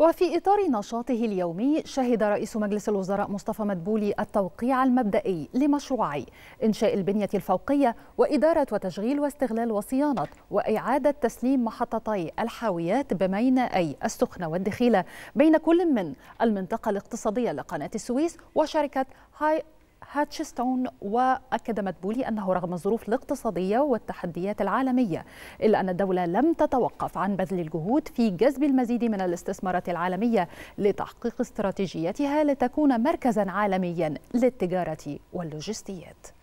وفي إطار نشاطه اليومي شهد رئيس مجلس الوزراء مصطفى مدبولي التوقيع المبدئي لمشروعي إنشاء البنية الفوقية وإدارة وتشغيل واستغلال وصيانة وإعادة تسليم محطتي الحاويات بمينائي السخنة والدخيلة بين كل من المنطقة الاقتصادية لقناة السويس وشركة هاي هاتشستون وأكد مدبولي أنه رغم الظروف الاقتصادية والتحديات العالمية إلا أن الدولة لم تتوقف عن بذل الجهود في جذب المزيد من الاستثمارات العالمية لتحقيق استراتيجيتها لتكون مركزا عالميا للتجارة واللوجستيات